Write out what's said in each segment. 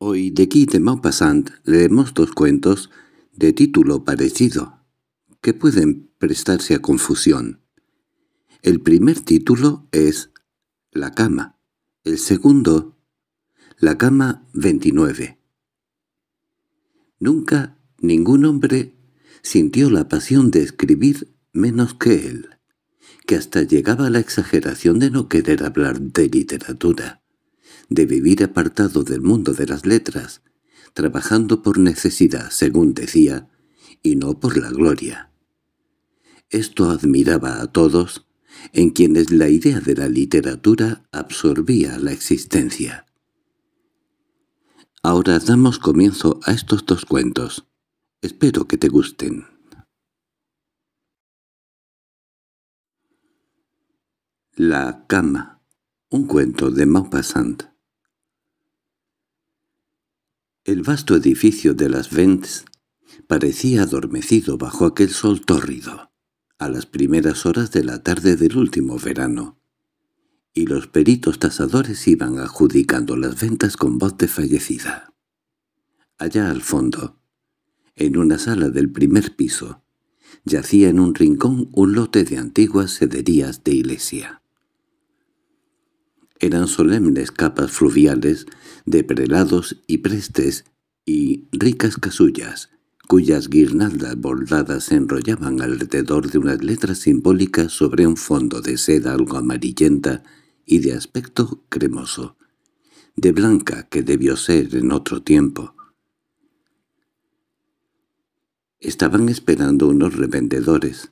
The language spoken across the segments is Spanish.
Hoy de aquí de Maupassant leemos dos cuentos de título parecido, que pueden prestarse a confusión. El primer título es La cama, el segundo, La cama 29. Nunca ningún hombre sintió la pasión de escribir menos que él, que hasta llegaba a la exageración de no querer hablar de literatura de vivir apartado del mundo de las letras, trabajando por necesidad, según decía, y no por la gloria. Esto admiraba a todos, en quienes la idea de la literatura absorbía la existencia. Ahora damos comienzo a estos dos cuentos. Espero que te gusten. La cama, un cuento de Maupassant. El vasto edificio de las Vents parecía adormecido bajo aquel sol tórrido, a las primeras horas de la tarde del último verano, y los peritos tasadores iban adjudicando las ventas con voz fallecida. Allá al fondo, en una sala del primer piso, yacía en un rincón un lote de antiguas sederías de iglesia eran solemnes capas fluviales de prelados y prestes y ricas casullas, cuyas guirnaldas bordadas se enrollaban alrededor de unas letras simbólicas sobre un fondo de seda algo amarillenta y de aspecto cremoso, de blanca que debió ser en otro tiempo. Estaban esperando unos revendedores,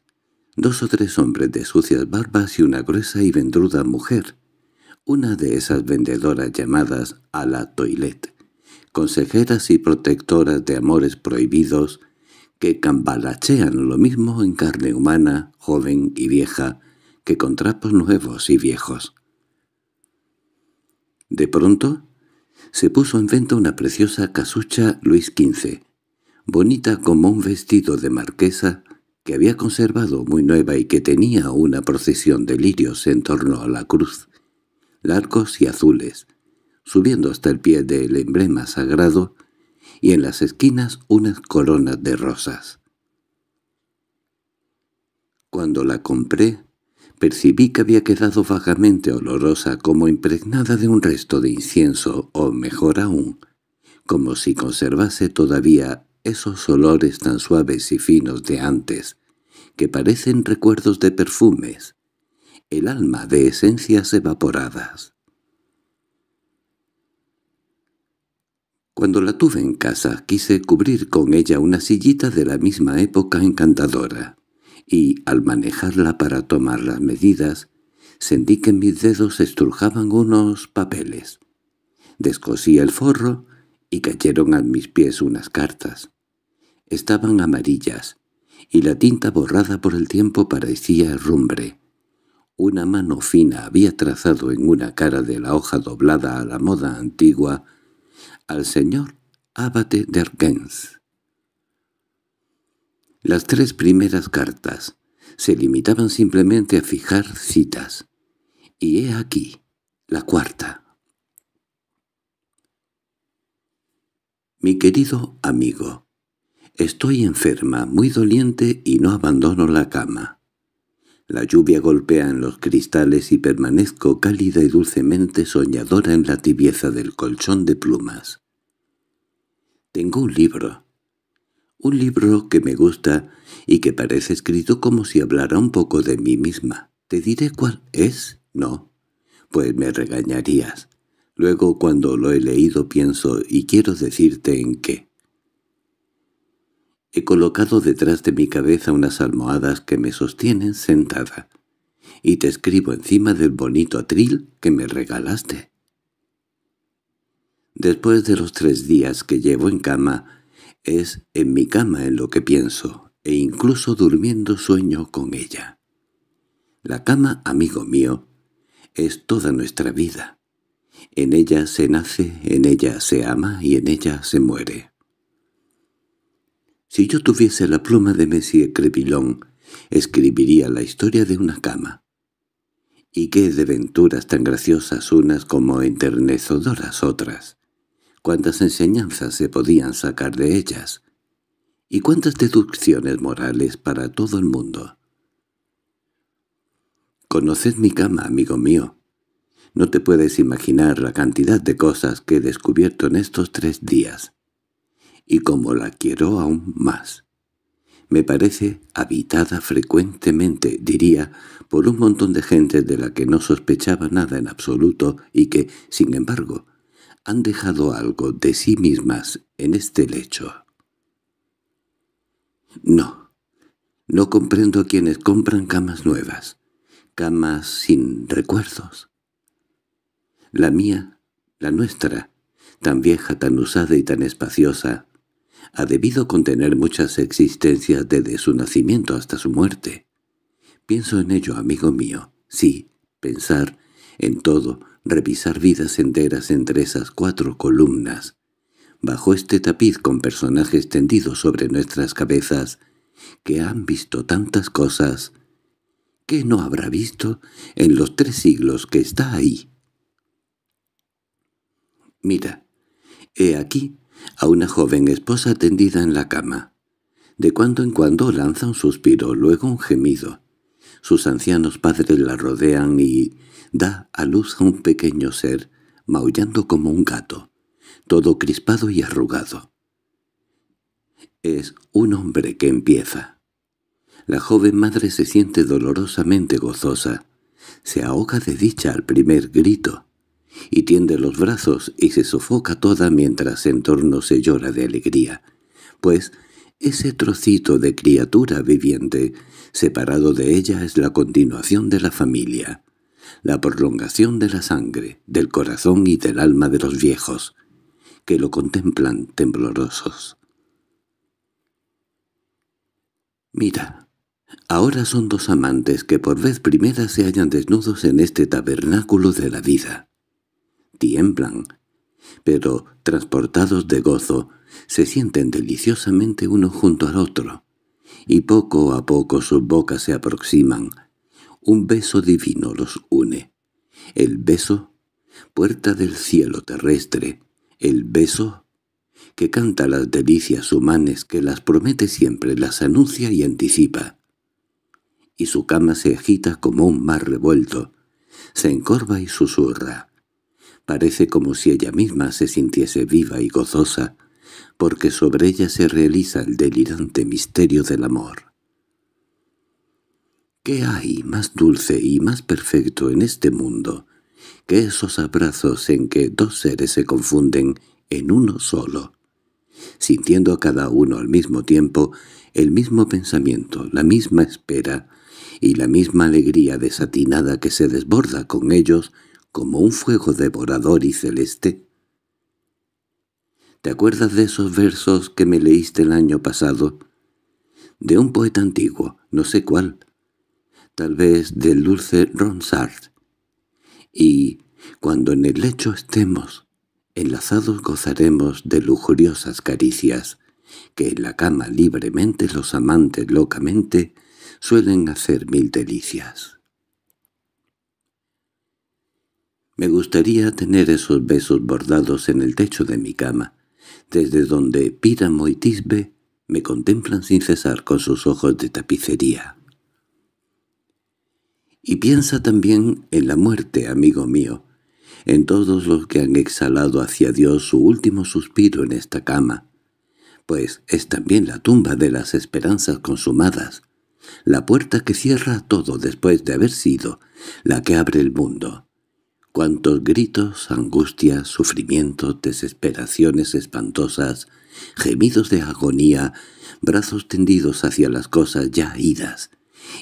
dos o tres hombres de sucias barbas y una gruesa y vendruda mujer, una de esas vendedoras llamadas a la toilette, consejeras y protectoras de amores prohibidos, que cambalachean lo mismo en carne humana, joven y vieja, que con trapos nuevos y viejos. De pronto, se puso en venta una preciosa casucha Luis XV, bonita como un vestido de marquesa que había conservado muy nueva y que tenía una procesión de lirios en torno a la cruz, largos y azules, subiendo hasta el pie del emblema sagrado, y en las esquinas unas coronas de rosas. Cuando la compré, percibí que había quedado vagamente olorosa como impregnada de un resto de incienso, o mejor aún, como si conservase todavía esos olores tan suaves y finos de antes, que parecen recuerdos de perfumes, el alma de esencias evaporadas. Cuando la tuve en casa quise cubrir con ella una sillita de la misma época encantadora, y al manejarla para tomar las medidas, sentí que mis dedos estrujaban unos papeles. Descosí el forro y cayeron a mis pies unas cartas. Estaban amarillas, y la tinta borrada por el tiempo parecía rumbre. Una mano fina había trazado en una cara de la hoja doblada a la moda antigua al señor Abate de Las tres primeras cartas se limitaban simplemente a fijar citas. Y he aquí la cuarta. Mi querido amigo, estoy enferma, muy doliente y no abandono la cama. La lluvia golpea en los cristales y permanezco cálida y dulcemente soñadora en la tibieza del colchón de plumas. Tengo un libro. Un libro que me gusta y que parece escrito como si hablara un poco de mí misma. ¿Te diré cuál es? No. Pues me regañarías. Luego cuando lo he leído pienso y quiero decirte en qué. He colocado detrás de mi cabeza unas almohadas que me sostienen sentada, y te escribo encima del bonito atril que me regalaste. Después de los tres días que llevo en cama, es en mi cama en lo que pienso, e incluso durmiendo sueño con ella. La cama, amigo mío, es toda nuestra vida. En ella se nace, en ella se ama y en ella se muere. Si yo tuviese la pluma de Messier Crevillon, escribiría la historia de una cama. Y qué de venturas tan graciosas unas como enternecedoras otras. Cuántas enseñanzas se podían sacar de ellas. Y cuántas deducciones morales para todo el mundo. Conoced mi cama, amigo mío. No te puedes imaginar la cantidad de cosas que he descubierto en estos tres días y como la quiero aún más. Me parece habitada frecuentemente, diría, por un montón de gente de la que no sospechaba nada en absoluto y que, sin embargo, han dejado algo de sí mismas en este lecho. No, no comprendo a quienes compran camas nuevas, camas sin recuerdos. La mía, la nuestra, tan vieja, tan usada y tan espaciosa, ha debido contener muchas existencias desde su nacimiento hasta su muerte. Pienso en ello, amigo mío. Sí, pensar en todo, revisar vidas enteras entre esas cuatro columnas. Bajo este tapiz con personajes tendidos sobre nuestras cabezas, que han visto tantas cosas, que no habrá visto en los tres siglos que está ahí? Mira, he aquí a una joven esposa tendida en la cama. De cuando en cuando lanza un suspiro, luego un gemido. Sus ancianos padres la rodean y da a luz a un pequeño ser, maullando como un gato, todo crispado y arrugado. Es un hombre que empieza. La joven madre se siente dolorosamente gozosa. Se ahoga de dicha al primer grito y tiende los brazos y se sofoca toda mientras en torno se llora de alegría, pues ese trocito de criatura viviente separado de ella es la continuación de la familia, la prolongación de la sangre, del corazón y del alma de los viejos, que lo contemplan temblorosos. Mira, ahora son dos amantes que por vez primera se hallan desnudos en este tabernáculo de la vida tiemblan, pero, transportados de gozo, se sienten deliciosamente uno junto al otro, y poco a poco sus bocas se aproximan. Un beso divino los une. El beso, puerta del cielo terrestre, el beso que canta las delicias humanas que las promete siempre, las anuncia y anticipa. Y su cama se agita como un mar revuelto, se encorva y susurra. Parece como si ella misma se sintiese viva y gozosa, porque sobre ella se realiza el delirante misterio del amor. ¿Qué hay más dulce y más perfecto en este mundo que esos abrazos en que dos seres se confunden en uno solo, sintiendo cada uno al mismo tiempo el mismo pensamiento, la misma espera y la misma alegría desatinada que se desborda con ellos como un fuego devorador y celeste? ¿Te acuerdas de esos versos que me leíste el año pasado? De un poeta antiguo, no sé cuál, tal vez del dulce Ronsard. Y cuando en el lecho estemos, enlazados gozaremos de lujuriosas caricias, que en la cama libremente los amantes locamente suelen hacer mil delicias. Me gustaría tener esos besos bordados en el techo de mi cama, desde donde Píramo y Tisbe me contemplan sin cesar con sus ojos de tapicería. Y piensa también en la muerte, amigo mío, en todos los que han exhalado hacia Dios su último suspiro en esta cama, pues es también la tumba de las esperanzas consumadas, la puerta que cierra todo después de haber sido la que abre el mundo cuántos gritos, angustias, sufrimientos, desesperaciones espantosas, gemidos de agonía, brazos tendidos hacia las cosas ya idas,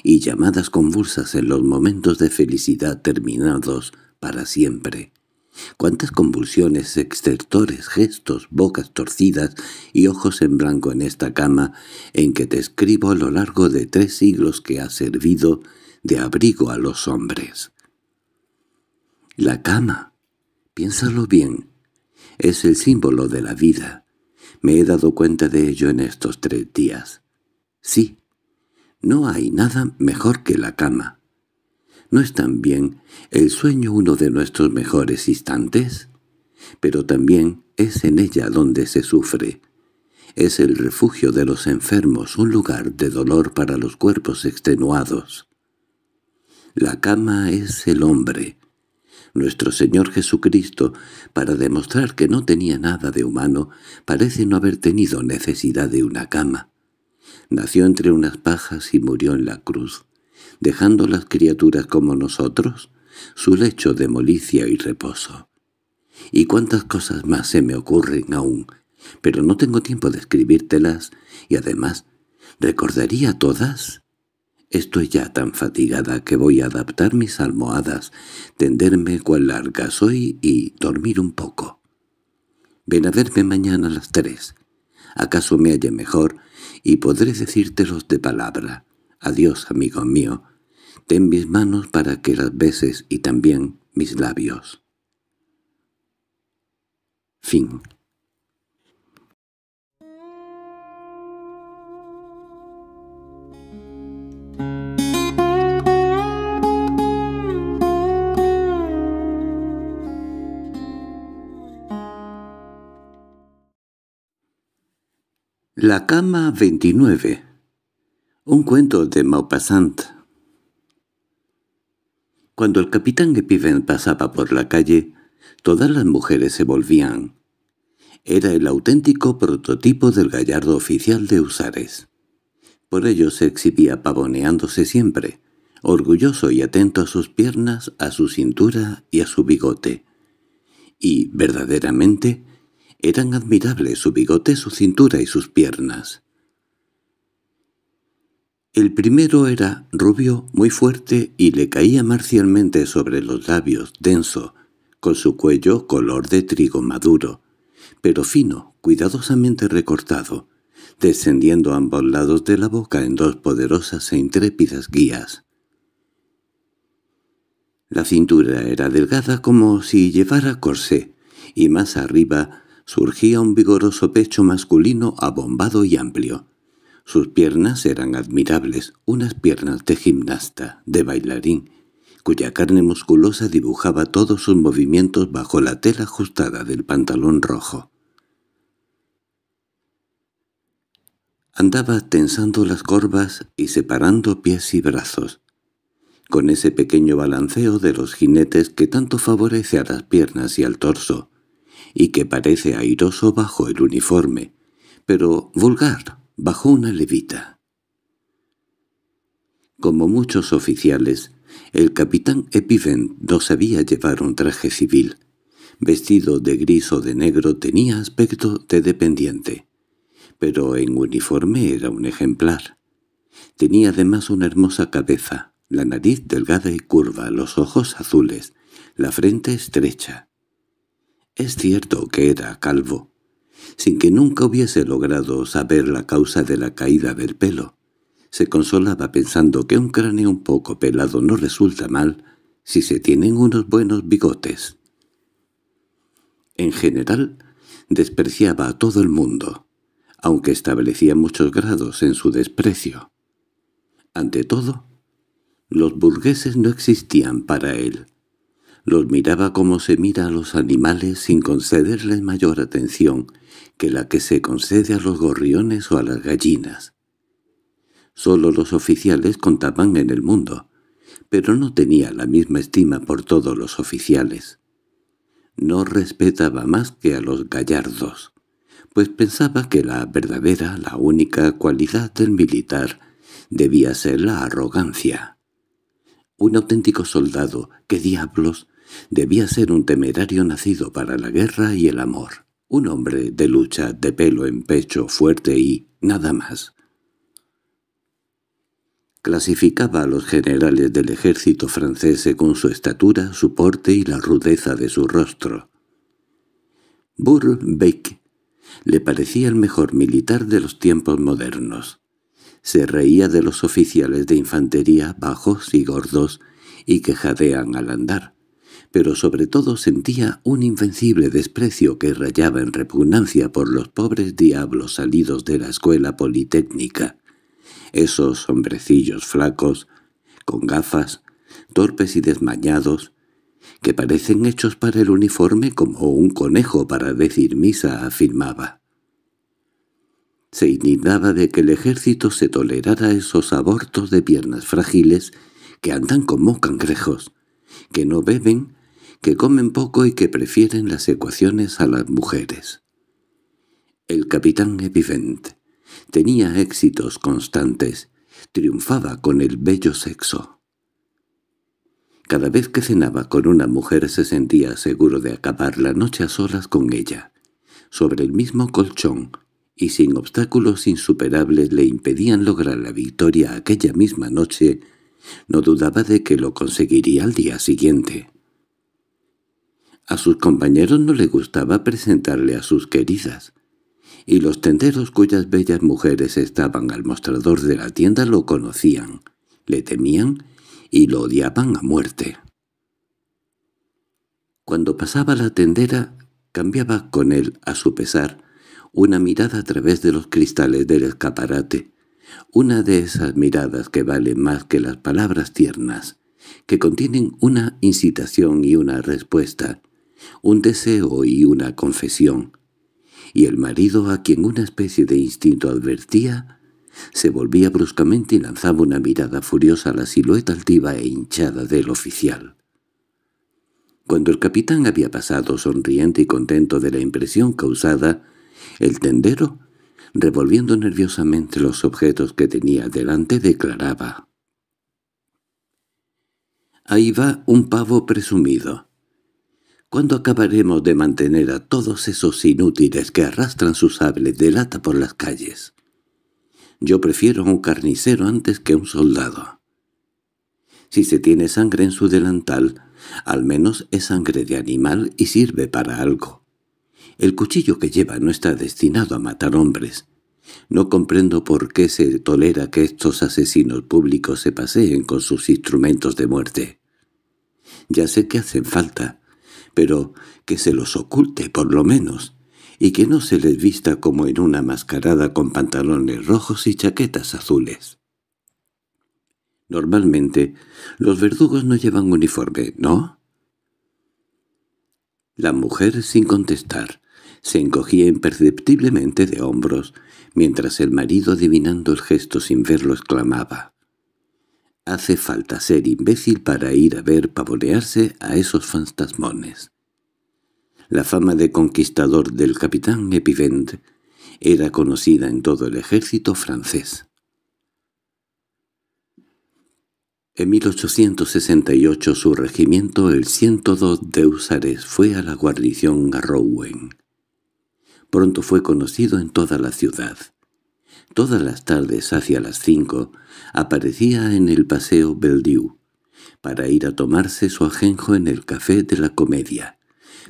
y llamadas convulsas en los momentos de felicidad terminados para siempre. Cuántas convulsiones, extertores, gestos, bocas torcidas y ojos en blanco en esta cama en que te escribo a lo largo de tres siglos que ha servido de abrigo a los hombres. La cama, piénsalo bien, es el símbolo de la vida. Me he dado cuenta de ello en estos tres días. Sí, no hay nada mejor que la cama. ¿No es también el sueño uno de nuestros mejores instantes? Pero también es en ella donde se sufre. Es el refugio de los enfermos, un lugar de dolor para los cuerpos extenuados. La cama es el hombre, nuestro Señor Jesucristo, para demostrar que no tenía nada de humano, parece no haber tenido necesidad de una cama. Nació entre unas pajas y murió en la cruz, dejando las criaturas como nosotros su lecho de molicia y reposo. Y cuántas cosas más se me ocurren aún, pero no tengo tiempo de escribírtelas, y además, ¿recordaría todas? Estoy ya tan fatigada que voy a adaptar mis almohadas, tenderme cuán larga soy y dormir un poco. Ven a verme mañana a las tres. ¿Acaso me halle mejor? Y podré decírtelos de palabra. Adiós, amigo mío. Ten mis manos para que las beses y también mis labios. Fin La cama 29 Un cuento de Maupassant Cuando el capitán Epiven pasaba por la calle, todas las mujeres se volvían. Era el auténtico prototipo del gallardo oficial de Usares. Por ello se exhibía pavoneándose siempre, orgulloso y atento a sus piernas, a su cintura y a su bigote. Y, verdaderamente, eran admirables su bigote, su cintura y sus piernas. El primero era rubio, muy fuerte, y le caía marcialmente sobre los labios, denso, con su cuello color de trigo maduro, pero fino, cuidadosamente recortado, descendiendo a ambos lados de la boca en dos poderosas e intrépidas guías. La cintura era delgada como si llevara corsé, y más arriba surgía un vigoroso pecho masculino abombado y amplio. Sus piernas eran admirables, unas piernas de gimnasta, de bailarín, cuya carne musculosa dibujaba todos sus movimientos bajo la tela ajustada del pantalón rojo. Andaba tensando las corvas y separando pies y brazos, con ese pequeño balanceo de los jinetes que tanto favorece a las piernas y al torso, y que parece airoso bajo el uniforme, pero vulgar bajo una levita. Como muchos oficiales, el capitán Epivent no sabía llevar un traje civil. Vestido de gris o de negro tenía aspecto de dependiente, pero en uniforme era un ejemplar. Tenía además una hermosa cabeza, la nariz delgada y curva, los ojos azules, la frente estrecha, es cierto que era calvo, sin que nunca hubiese logrado saber la causa de la caída del pelo. Se consolaba pensando que un cráneo un poco pelado no resulta mal si se tienen unos buenos bigotes. En general, despreciaba a todo el mundo, aunque establecía muchos grados en su desprecio. Ante todo, los burgueses no existían para él. Los miraba como se mira a los animales sin concederles mayor atención que la que se concede a los gorriones o a las gallinas. Solo los oficiales contaban en el mundo, pero no tenía la misma estima por todos los oficiales. No respetaba más que a los gallardos, pues pensaba que la verdadera, la única cualidad del militar debía ser la arrogancia. Un auténtico soldado, ¿qué diablos?, Debía ser un temerario nacido para la guerra y el amor, un hombre de lucha, de pelo en pecho, fuerte y nada más. Clasificaba a los generales del ejército francés según su estatura, su porte y la rudeza de su rostro. Beck le parecía el mejor militar de los tiempos modernos. Se reía de los oficiales de infantería bajos y gordos y que jadean al andar, pero sobre todo sentía un invencible desprecio que rayaba en repugnancia por los pobres diablos salidos de la escuela politécnica, esos hombrecillos flacos, con gafas, torpes y desmañados, que parecen hechos para el uniforme como un conejo para decir misa, afirmaba. Se indignaba de que el ejército se tolerara esos abortos de piernas frágiles que andan como cangrejos, que no beben que comen poco y que prefieren las ecuaciones a las mujeres. El capitán Epivent tenía éxitos constantes, triunfaba con el bello sexo. Cada vez que cenaba con una mujer se sentía seguro de acabar la noche a solas con ella, sobre el mismo colchón, y sin obstáculos insuperables le impedían lograr la victoria aquella misma noche, no dudaba de que lo conseguiría al día siguiente. A sus compañeros no le gustaba presentarle a sus queridas, y los tenderos cuyas bellas mujeres estaban al mostrador de la tienda lo conocían, le temían y lo odiaban a muerte. Cuando pasaba la tendera, cambiaba con él, a su pesar, una mirada a través de los cristales del escaparate, una de esas miradas que valen más que las palabras tiernas, que contienen una incitación y una respuesta, un deseo y una confesión, y el marido, a quien una especie de instinto advertía, se volvía bruscamente y lanzaba una mirada furiosa a la silueta altiva e hinchada del oficial. Cuando el capitán había pasado sonriente y contento de la impresión causada, el tendero, revolviendo nerviosamente los objetos que tenía delante, declaraba. «Ahí va un pavo presumido. ¿Cuándo acabaremos de mantener a todos esos inútiles que arrastran sus sables de lata por las calles? Yo prefiero a un carnicero antes que a un soldado. Si se tiene sangre en su delantal, al menos es sangre de animal y sirve para algo. El cuchillo que lleva no está destinado a matar hombres. No comprendo por qué se tolera que estos asesinos públicos se paseen con sus instrumentos de muerte. Ya sé que hacen falta, pero que se los oculte por lo menos, y que no se les vista como en una mascarada con pantalones rojos y chaquetas azules. Normalmente, los verdugos no llevan uniforme, ¿no? La mujer, sin contestar, se encogía imperceptiblemente de hombros, mientras el marido, adivinando el gesto sin verlo, exclamaba. Hace falta ser imbécil para ir a ver pavonearse a esos fantasmones. La fama de conquistador del capitán Epivent era conocida en todo el ejército francés. En 1868 su regimiento, el 102 de Usares, fue a la guarnición Rouen. Pronto fue conocido en toda la ciudad. Todas las tardes hacia las cinco aparecía en el paseo Bellevue para ir a tomarse su ajenjo en el café de la comedia.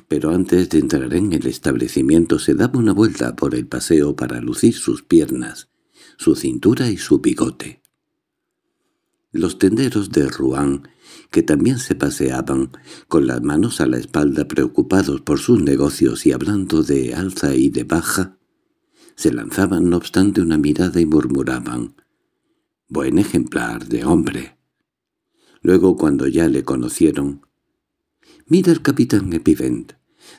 Pero antes de entrar en el establecimiento se daba una vuelta por el paseo para lucir sus piernas, su cintura y su bigote. Los tenderos de Rouen, que también se paseaban, con las manos a la espalda preocupados por sus negocios y hablando de alza y de baja, se lanzaban no obstante una mirada y murmuraban buen ejemplar de hombre. Luego, cuando ya le conocieron, «Mira el capitán Epivent,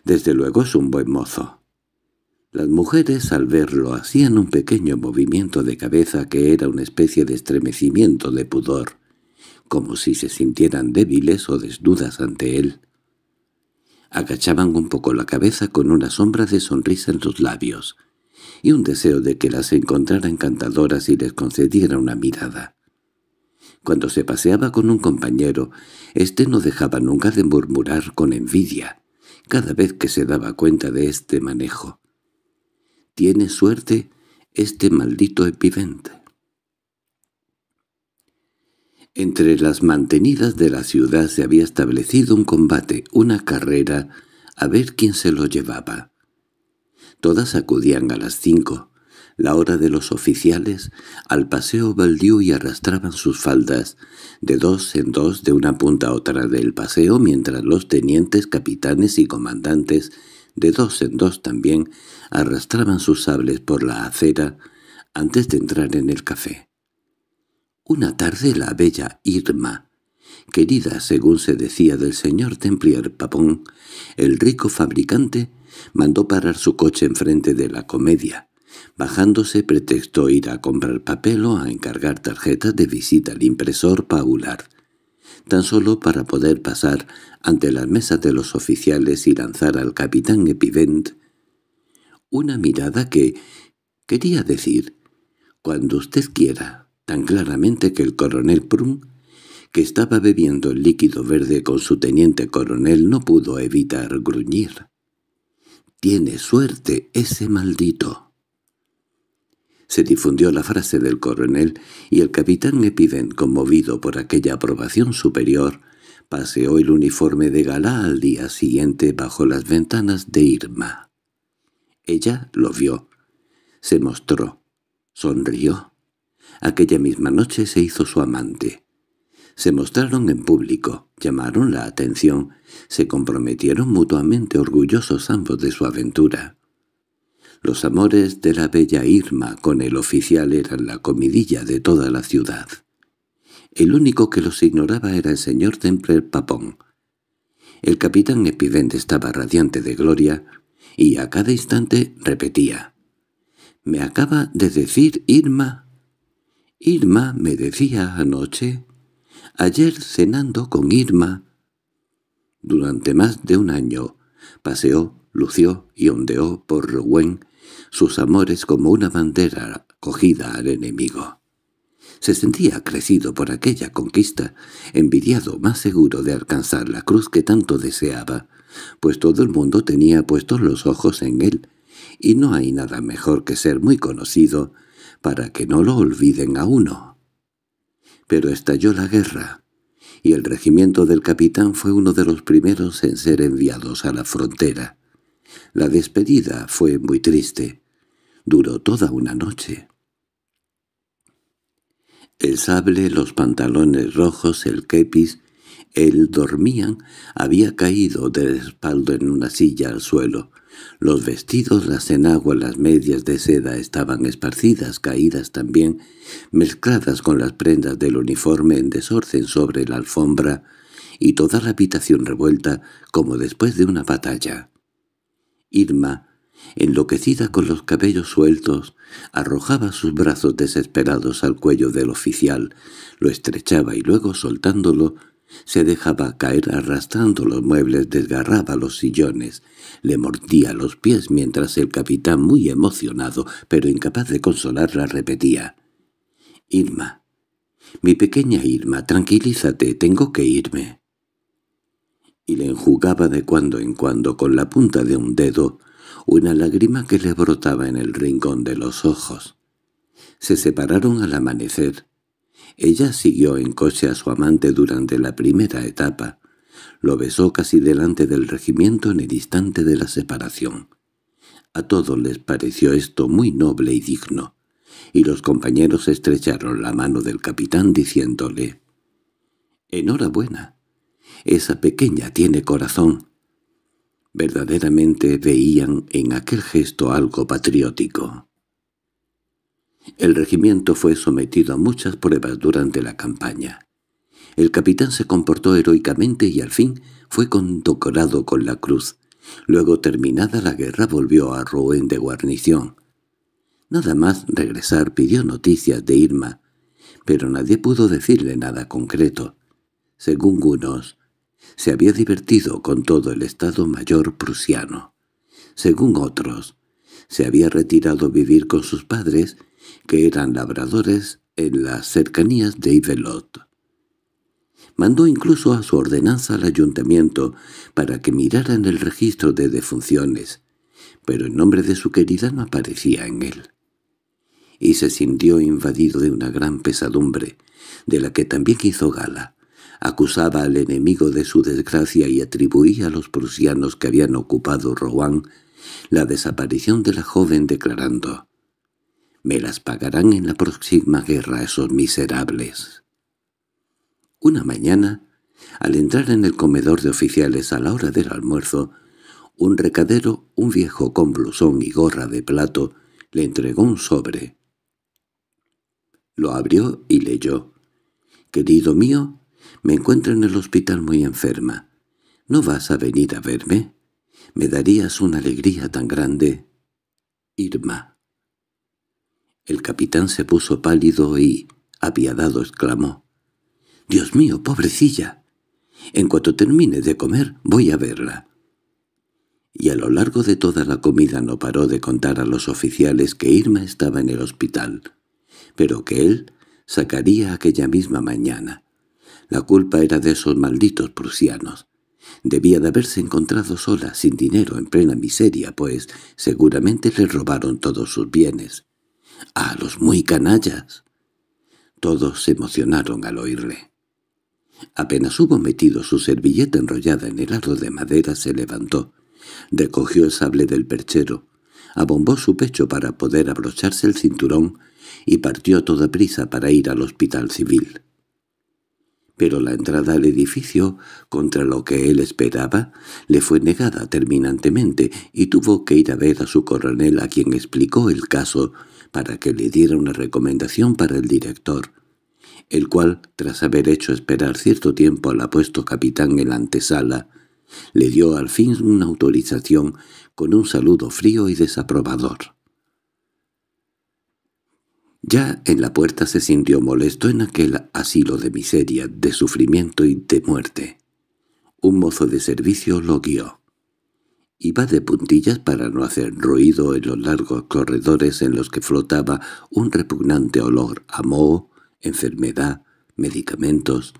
desde luego es un buen mozo». Las mujeres al verlo hacían un pequeño movimiento de cabeza que era una especie de estremecimiento de pudor, como si se sintieran débiles o desnudas ante él. Agachaban un poco la cabeza con una sombra de sonrisa en los labios, y un deseo de que las encontrara encantadoras y les concediera una mirada. Cuando se paseaba con un compañero, éste no dejaba nunca de murmurar con envidia, cada vez que se daba cuenta de este manejo. «Tiene suerte este maldito epivente». Entre las mantenidas de la ciudad se había establecido un combate, una carrera, a ver quién se lo llevaba. Todas acudían a las cinco, la hora de los oficiales, al paseo baldío y arrastraban sus faldas, de dos en dos de una punta a otra del paseo, mientras los tenientes, capitanes y comandantes, de dos en dos también, arrastraban sus sables por la acera antes de entrar en el café. Una tarde la bella Irma, querida según se decía del señor Templier Papón, el rico fabricante, Mandó parar su coche enfrente de la comedia. Bajándose pretextó ir a comprar papel o a encargar tarjetas de visita al impresor Paular, tan solo para poder pasar ante las mesas de los oficiales y lanzar al capitán Epivent una mirada que, quería decir, cuando usted quiera, tan claramente que el coronel Prum, que estaba bebiendo el líquido verde con su teniente coronel, no pudo evitar gruñir. Tiene suerte ese maldito. Se difundió la frase del coronel y el capitán Epiden, conmovido por aquella aprobación superior, paseó el uniforme de gala al día siguiente bajo las ventanas de Irma. Ella lo vio, se mostró, sonrió. Aquella misma noche se hizo su amante. Se mostraron en público, llamaron la atención, se comprometieron mutuamente orgullosos ambos de su aventura. Los amores de la bella Irma con el oficial eran la comidilla de toda la ciudad. El único que los ignoraba era el señor Templer Papón. El capitán Epivente estaba radiante de gloria y a cada instante repetía. —¿Me acaba de decir Irma? —Irma me decía anoche Ayer cenando con Irma. Durante más de un año paseó, lució y ondeó por Rouen sus amores como una bandera cogida al enemigo. Se sentía crecido por aquella conquista, envidiado más seguro de alcanzar la cruz que tanto deseaba, pues todo el mundo tenía puestos los ojos en él, y no hay nada mejor que ser muy conocido para que no lo olviden a uno. Pero estalló la guerra, y el regimiento del capitán fue uno de los primeros en ser enviados a la frontera. La despedida fue muy triste. Duró toda una noche. El sable, los pantalones rojos, el kepis, él dormían, había caído de espaldo en una silla al suelo. Los vestidos, las enaguas, las medias de seda estaban esparcidas, caídas también, mezcladas con las prendas del uniforme en desorden sobre la alfombra y toda la habitación revuelta como después de una batalla. Irma, enloquecida con los cabellos sueltos, arrojaba sus brazos desesperados al cuello del oficial, lo estrechaba y luego, soltándolo, se dejaba caer arrastrando los muebles, desgarraba los sillones, le mordía los pies mientras el capitán, muy emocionado, pero incapaz de consolarla, repetía. «Irma, mi pequeña Irma, tranquilízate, tengo que irme». Y le enjugaba de cuando en cuando con la punta de un dedo una lágrima que le brotaba en el rincón de los ojos. Se separaron al amanecer, ella siguió en coche a su amante durante la primera etapa. Lo besó casi delante del regimiento en el instante de la separación. A todos les pareció esto muy noble y digno, y los compañeros estrecharon la mano del capitán diciéndole «Enhorabuena, esa pequeña tiene corazón». Verdaderamente veían en aquel gesto algo patriótico. El regimiento fue sometido a muchas pruebas durante la campaña. El capitán se comportó heroicamente y al fin fue condecorado con la cruz. Luego terminada la guerra volvió a Rouen de guarnición. Nada más regresar pidió noticias de Irma, pero nadie pudo decirle nada concreto. Según unos, se había divertido con todo el Estado Mayor prusiano. Según otros, se había retirado a vivir con sus padres que eran labradores en las cercanías de Ivelot. Mandó incluso a su ordenanza al ayuntamiento para que miraran el registro de defunciones, pero el nombre de su querida no aparecía en él. Y se sintió invadido de una gran pesadumbre, de la que también hizo gala. Acusaba al enemigo de su desgracia y atribuía a los prusianos que habían ocupado Rouen la desaparición de la joven declarando me las pagarán en la próxima guerra esos miserables. Una mañana, al entrar en el comedor de oficiales a la hora del almuerzo, un recadero, un viejo con blusón y gorra de plato, le entregó un sobre. Lo abrió y leyó. «Querido mío, me encuentro en el hospital muy enferma. ¿No vas a venir a verme? Me darías una alegría tan grande. Irma». El capitán se puso pálido y, apiadado, exclamó. —¡Dios mío, pobrecilla! En cuanto termine de comer, voy a verla. Y a lo largo de toda la comida no paró de contar a los oficiales que Irma estaba en el hospital, pero que él sacaría aquella misma mañana. La culpa era de esos malditos prusianos. Debía de haberse encontrado sola, sin dinero, en plena miseria, pues seguramente le robaron todos sus bienes. —¡A los muy canallas! Todos se emocionaron al oírle. Apenas hubo metido su servilleta enrollada en el aro de madera, se levantó, recogió el sable del perchero, abombó su pecho para poder abrocharse el cinturón y partió a toda prisa para ir al hospital civil. Pero la entrada al edificio, contra lo que él esperaba, le fue negada terminantemente y tuvo que ir a ver a su coronel a quien explicó el caso para que le diera una recomendación para el director, el cual, tras haber hecho esperar cierto tiempo al apuesto capitán en la antesala, le dio al fin una autorización con un saludo frío y desaprobador. Ya en la puerta se sintió molesto en aquel asilo de miseria, de sufrimiento y de muerte. Un mozo de servicio lo guió. Iba de puntillas para no hacer ruido en los largos corredores en los que flotaba un repugnante olor a moho, enfermedad, medicamentos.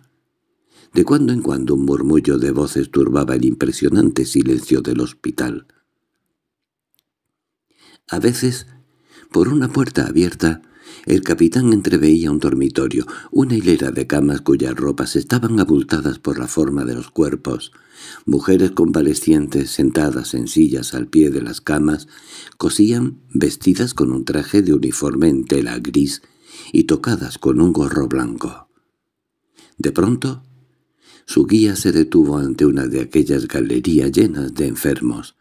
De cuando en cuando un murmullo de voces turbaba el impresionante silencio del hospital. A veces, por una puerta abierta, el capitán entreveía un dormitorio, una hilera de camas cuyas ropas estaban abultadas por la forma de los cuerpos, mujeres convalecientes sentadas en sillas al pie de las camas, cosían vestidas con un traje de uniforme en tela gris y tocadas con un gorro blanco. De pronto, su guía se detuvo ante una de aquellas galerías llenas de enfermos.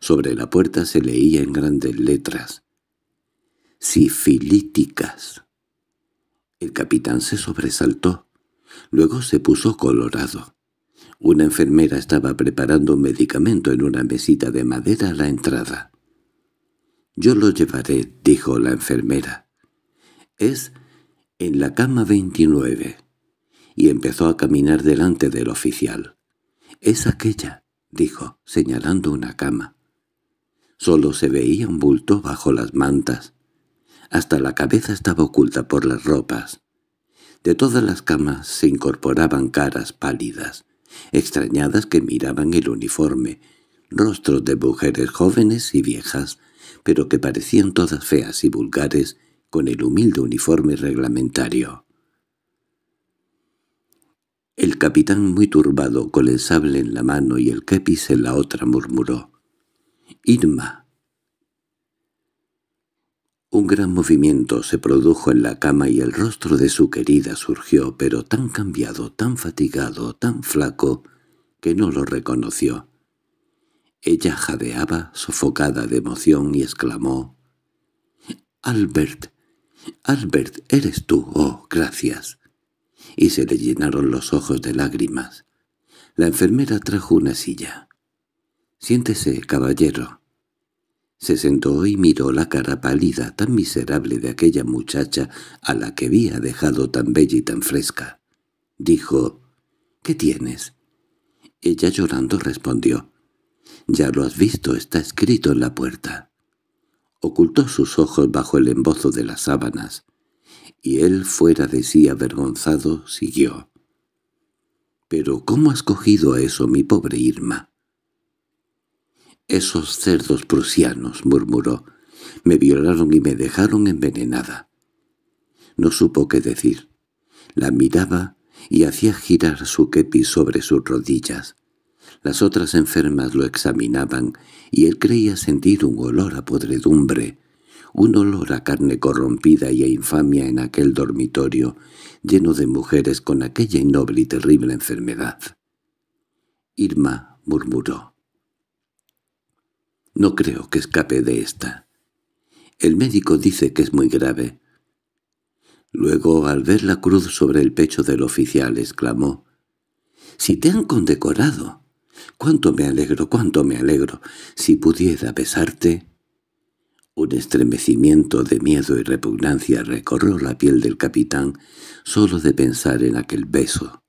Sobre la puerta se leía en grandes letras sifilíticas. El capitán se sobresaltó. Luego se puso colorado. Una enfermera estaba preparando un medicamento en una mesita de madera a la entrada. «Yo lo llevaré», dijo la enfermera. «Es en la cama 29» y empezó a caminar delante del oficial. «Es aquella», dijo, señalando una cama. Solo se veía un bulto bajo las mantas. Hasta la cabeza estaba oculta por las ropas. De todas las camas se incorporaban caras pálidas, extrañadas que miraban el uniforme, rostros de mujeres jóvenes y viejas, pero que parecían todas feas y vulgares con el humilde uniforme reglamentario. El capitán muy turbado, con el sable en la mano y el kepis en la otra, murmuró. «Irma, un gran movimiento se produjo en la cama y el rostro de su querida surgió, pero tan cambiado, tan fatigado, tan flaco, que no lo reconoció. Ella jadeaba, sofocada de emoción, y exclamó, «¡Albert! Albert, eres tú, oh, gracias». Y se le llenaron los ojos de lágrimas. La enfermera trajo una silla. «Siéntese, caballero», se sentó y miró la cara pálida tan miserable de aquella muchacha a la que había dejado tan bella y tan fresca. Dijo, «¿Qué tienes?» Ella llorando respondió, «Ya lo has visto, está escrito en la puerta». Ocultó sus ojos bajo el embozo de las sábanas, y él, fuera de sí avergonzado, siguió. «¿Pero cómo has cogido a eso, mi pobre Irma?» «Esos cerdos prusianos», murmuró, «me violaron y me dejaron envenenada». No supo qué decir. La miraba y hacía girar su kepi sobre sus rodillas. Las otras enfermas lo examinaban y él creía sentir un olor a podredumbre, un olor a carne corrompida y a infamia en aquel dormitorio, lleno de mujeres con aquella innoble y terrible enfermedad. Irma murmuró. No creo que escape de esta. El médico dice que es muy grave. Luego, al ver la cruz sobre el pecho del oficial, exclamó, «¡Si te han condecorado! ¡Cuánto me alegro, cuánto me alegro! Si pudiera besarte...» Un estremecimiento de miedo y repugnancia recorrió la piel del capitán solo de pensar en aquel beso.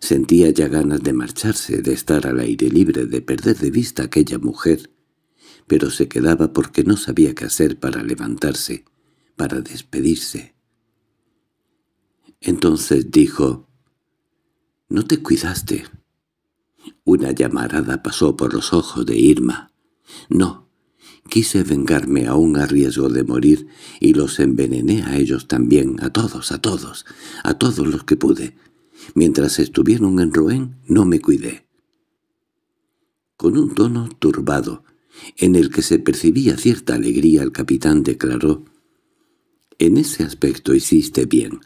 Sentía ya ganas de marcharse, de estar al aire libre, de perder de vista aquella mujer pero se quedaba porque no sabía qué hacer para levantarse, para despedirse. Entonces dijo, «No te cuidaste». Una llamarada pasó por los ojos de Irma. «No, quise vengarme aún a riesgo de morir y los envenené a ellos también, a todos, a todos, a todos los que pude. Mientras estuvieron en Rouen no me cuidé». Con un tono turbado, en el que se percibía cierta alegría, el capitán declaró, «En ese aspecto hiciste bien».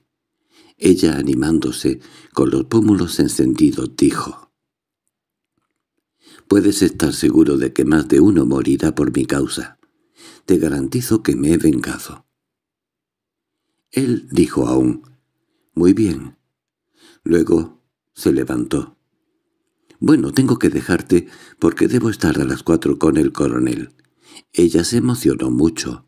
Ella, animándose, con los pómulos encendidos, dijo, «Puedes estar seguro de que más de uno morirá por mi causa. Te garantizo que me he vengado». Él dijo aún, «Muy bien». Luego se levantó. «Bueno, tengo que dejarte porque debo estar a las cuatro con el coronel». Ella se emocionó mucho.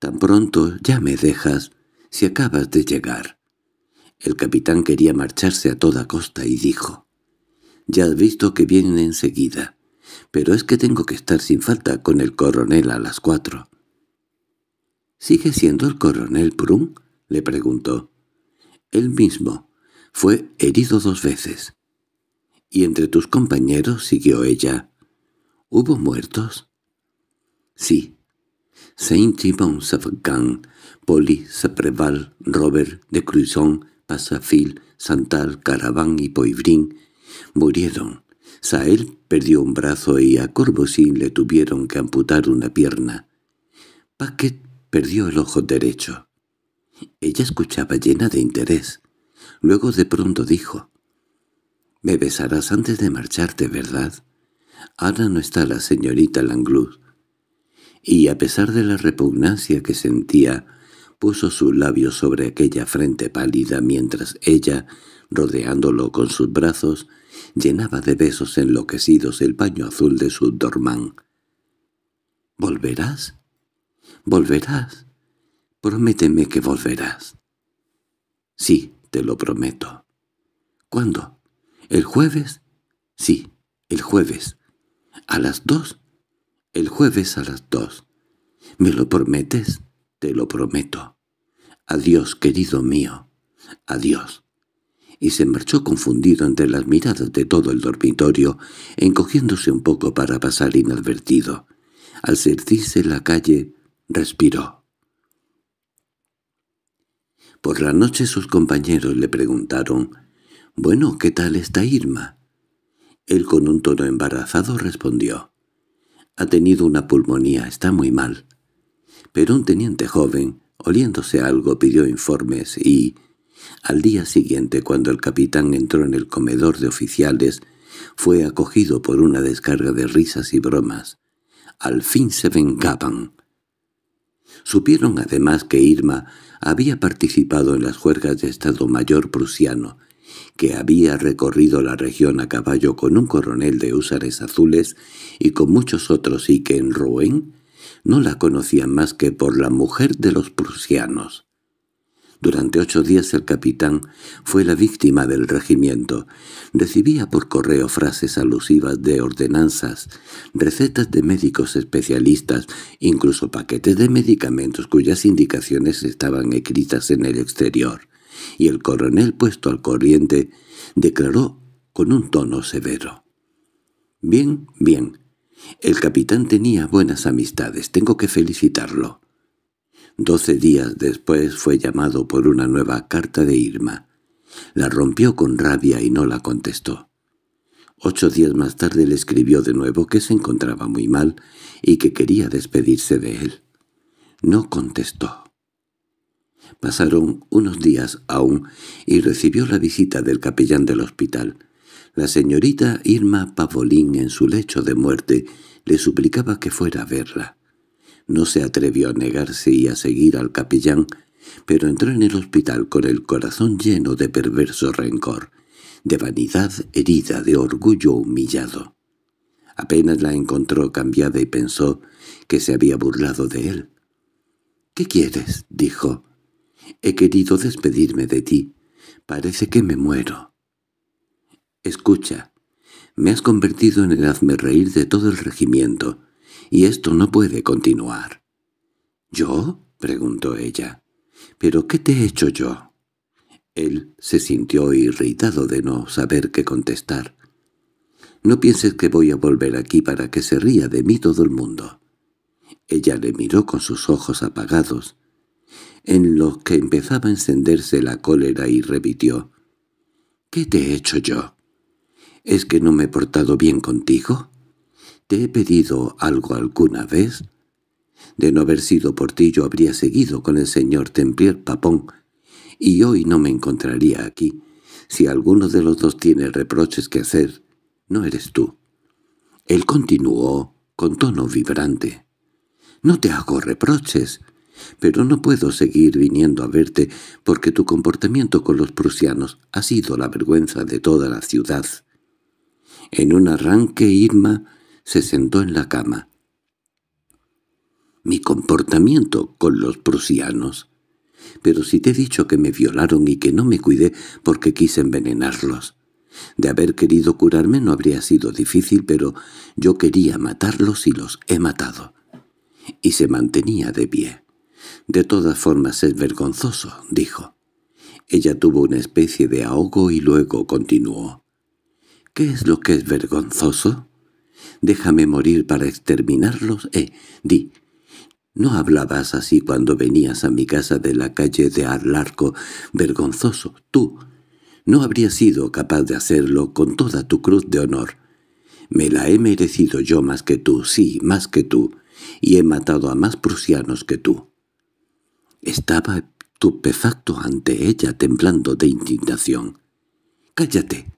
«Tan pronto ya me dejas, si acabas de llegar». El capitán quería marcharse a toda costa y dijo, «Ya has visto que viene enseguida, pero es que tengo que estar sin falta con el coronel a las cuatro». —¿Sigue siendo el coronel Prum? —le preguntó. —Él mismo. Fue herido dos veces. —¿Y entre tus compañeros? —siguió ella. —¿Hubo muertos? —Sí. Saint Simon Safgan, Polly Sapreval, Robert, de Cruisson, Pasafil, Santal, Caraván y Poivrin, murieron. Sael perdió un brazo y a Corbosín le tuvieron que amputar una pierna. Paquet perdió el ojo derecho. Ella escuchaba llena de interés. Luego de pronto dijo, me besarás antes de marcharte, ¿verdad? Ahora no está la señorita Langluz. Y a pesar de la repugnancia que sentía, puso su labio sobre aquella frente pálida mientras ella, rodeándolo con sus brazos, llenaba de besos enloquecidos el paño azul de su dormán. —¿Volverás? —¿Volverás? Prométeme que volverás. —Sí, te lo prometo. —¿Cuándo? ¿El jueves? Sí, el jueves. ¿A las dos? El jueves a las dos. ¿Me lo prometes? Te lo prometo. Adiós, querido mío. Adiós. Y se marchó confundido entre las miradas de todo el dormitorio, encogiéndose un poco para pasar inadvertido. Al sentirse la calle, respiró. Por la noche sus compañeros le preguntaron «Bueno, ¿qué tal está Irma?» Él con un tono embarazado respondió. «Ha tenido una pulmonía, está muy mal». Pero un teniente joven, oliéndose algo, pidió informes y, al día siguiente, cuando el capitán entró en el comedor de oficiales, fue acogido por una descarga de risas y bromas. Al fin se vengaban. Supieron además que Irma había participado en las juergas de Estado Mayor prusiano que había recorrido la región a caballo con un coronel de húsares azules y con muchos otros y que en Rouen no la conocían más que por la mujer de los prusianos. Durante ocho días el capitán fue la víctima del regimiento. Recibía por correo frases alusivas de ordenanzas, recetas de médicos especialistas, incluso paquetes de medicamentos cuyas indicaciones estaban escritas en el exterior y el coronel, puesto al corriente, declaró con un tono severo. «Bien, bien. El capitán tenía buenas amistades, tengo que felicitarlo». Doce días después fue llamado por una nueva carta de Irma. La rompió con rabia y no la contestó. Ocho días más tarde le escribió de nuevo que se encontraba muy mal y que quería despedirse de él. No contestó. Pasaron unos días aún y recibió la visita del capellán del hospital. La señorita Irma Pavolín en su lecho de muerte le suplicaba que fuera a verla. No se atrevió a negarse y a seguir al capellán, pero entró en el hospital con el corazón lleno de perverso rencor, de vanidad herida, de orgullo humillado. Apenas la encontró cambiada y pensó que se había burlado de él. «¿Qué quieres?» dijo. He querido despedirme de ti. Parece que me muero. Escucha, me has convertido en el hazme reír de todo el regimiento, y esto no puede continuar. —¿Yo? —preguntó ella. —¿Pero qué te he hecho yo? Él se sintió irritado de no saber qué contestar. —No pienses que voy a volver aquí para que se ría de mí todo el mundo. Ella le miró con sus ojos apagados, en los que empezaba a encenderse la cólera y repitió. —¿Qué te he hecho yo? ¿Es que no me he portado bien contigo? ¿Te he pedido algo alguna vez? De no haber sido por ti yo habría seguido con el señor Templier Papón, y hoy no me encontraría aquí. Si alguno de los dos tiene reproches que hacer, no eres tú. Él continuó con tono vibrante. —No te hago reproches pero no puedo seguir viniendo a verte porque tu comportamiento con los prusianos ha sido la vergüenza de toda la ciudad. En un arranque Irma se sentó en la cama. Mi comportamiento con los prusianos. Pero si te he dicho que me violaron y que no me cuidé porque quise envenenarlos. De haber querido curarme no habría sido difícil, pero yo quería matarlos y los he matado. Y se mantenía de pie. «De todas formas es vergonzoso», dijo. Ella tuvo una especie de ahogo y luego continuó. «¿Qué es lo que es vergonzoso? Déjame morir para exterminarlos, eh, di. ¿No hablabas así cuando venías a mi casa de la calle de Arlarco? Vergonzoso, tú. No habrías sido capaz de hacerlo con toda tu cruz de honor. Me la he merecido yo más que tú, sí, más que tú, y he matado a más prusianos que tú». Estaba estupefacto ante ella, temblando de indignación. «Cállate,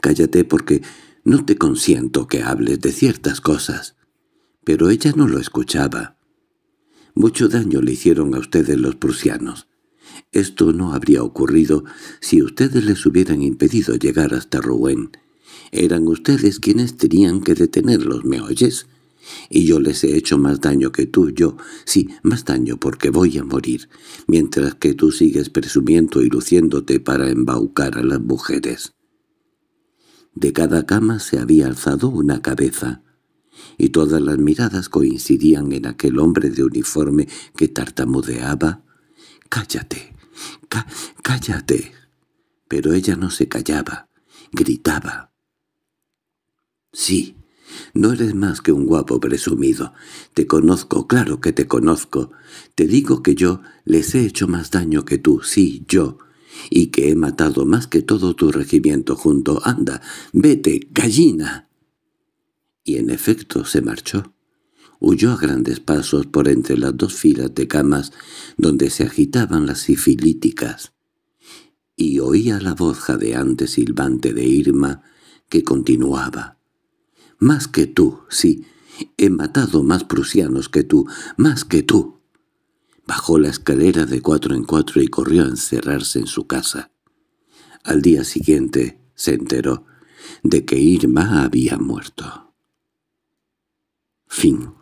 cállate porque no te consiento que hables de ciertas cosas». Pero ella no lo escuchaba. Mucho daño le hicieron a ustedes los prusianos. Esto no habría ocurrido si ustedes les hubieran impedido llegar hasta Rouen. Eran ustedes quienes tenían que detenerlos, ¿me oyes? y yo les he hecho más daño que tú, yo, sí, más daño porque voy a morir, mientras que tú sigues presumiendo y luciéndote para embaucar a las mujeres. De cada cama se había alzado una cabeza, y todas las miradas coincidían en aquel hombre de uniforme que tartamudeaba. «¡Cállate! ¡Cállate!» Pero ella no se callaba, gritaba. «Sí», no eres más que un guapo presumido. Te conozco, claro que te conozco. Te digo que yo les he hecho más daño que tú, sí, yo, y que he matado más que todo tu regimiento junto. Anda, vete, gallina. Y en efecto se marchó. Huyó a grandes pasos por entre las dos filas de camas donde se agitaban las sifilíticas, y oía la voz jadeante silbante de Irma que continuaba. Más que tú, sí. He matado más prusianos que tú, más que tú. Bajó la escalera de cuatro en cuatro y corrió a encerrarse en su casa. Al día siguiente se enteró de que Irma había muerto. Fin